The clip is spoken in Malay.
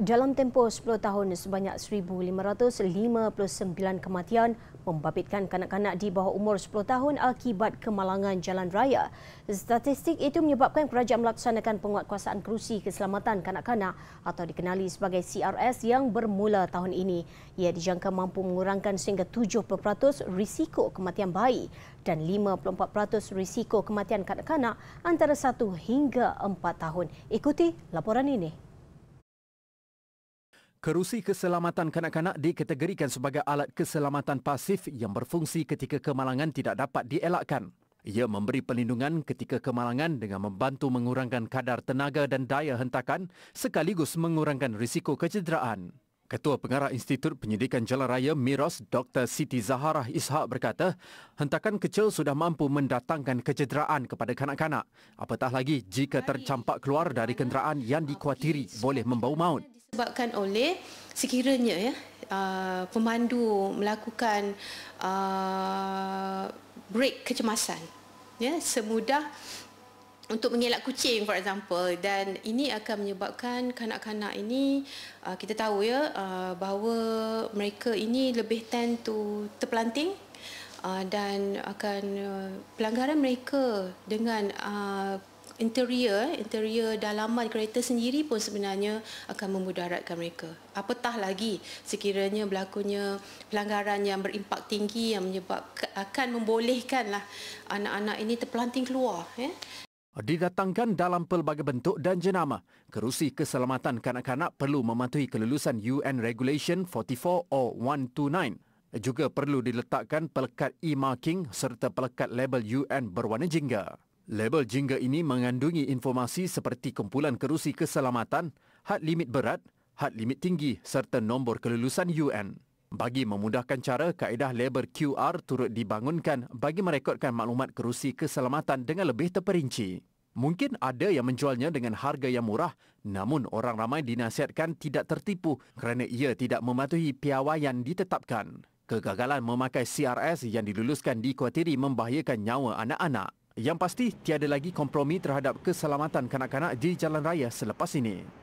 Dalam tempoh 10 tahun, sebanyak 1,559 kematian membabitkan kanak-kanak di bawah umur 10 tahun akibat kemalangan jalan raya. Statistik itu menyebabkan kerajaan melaksanakan penguatkuasaan kerusi keselamatan kanak-kanak atau dikenali sebagai CRS yang bermula tahun ini. Ia dijangka mampu mengurangkan sehingga 7% risiko kematian bayi dan 54% risiko kematian kanak-kanak antara 1 hingga 4 tahun. Ikuti laporan ini. Kerusi keselamatan kanak-kanak dikategorikan sebagai alat keselamatan pasif yang berfungsi ketika kemalangan tidak dapat dielakkan. Ia memberi perlindungan ketika kemalangan dengan membantu mengurangkan kadar tenaga dan daya hentakan sekaligus mengurangkan risiko kecederaan. Ketua Pengarah Institut Penyidikan Jalan Raya Miros Dr. Siti Zaharah Ishak berkata, hentakan kecil sudah mampu mendatangkan kecederaan kepada kanak-kanak. Apatah lagi jika tercampak keluar dari kenderaan yang dikhawatiri boleh membawa maut disebabkan oleh sekiranya ya uh, pemandu melakukan uh, break kecemasan ya semudah untuk mengelak kucing for example dan ini akan menyebabkan kanak-kanak ini uh, kita tahu ya uh, bahawa mereka ini lebih tend to terpelanting uh, dan akan uh, pelanggaran mereka dengan uh, interior eh, interior dalaman kereta sendiri pun sebenarnya akan memudaratkan mereka. Apatah lagi sekiranya berlakunya pelanggaran yang berimpak tinggi yang menyebabkan akan membolehkanlah anak-anak ini terpelanting keluar. Ya. Didatangkan dalam pelbagai bentuk dan jenama, kerusi keselamatan kanak-kanak perlu mematuhi kelulusan UN Regulation 44 or 129. Juga perlu diletakkan pelekat e-marking serta pelekat label UN berwarna jingga. Label jingga ini mengandungi informasi seperti kumpulan kerusi keselamatan, had limit berat, had limit tinggi serta nombor kelulusan UN. Bagi memudahkan cara, kaedah label QR turut dibangunkan bagi merekodkan maklumat kerusi keselamatan dengan lebih terperinci. Mungkin ada yang menjualnya dengan harga yang murah, namun orang ramai dinasihatkan tidak tertipu kerana ia tidak mematuhi piawaian ditetapkan. Kegagalan memakai CRS yang diluluskan dikhawatiri membahayakan nyawa anak-anak. Yang pasti, tiada lagi kompromi terhadap keselamatan kanak-kanak di jalan raya selepas ini.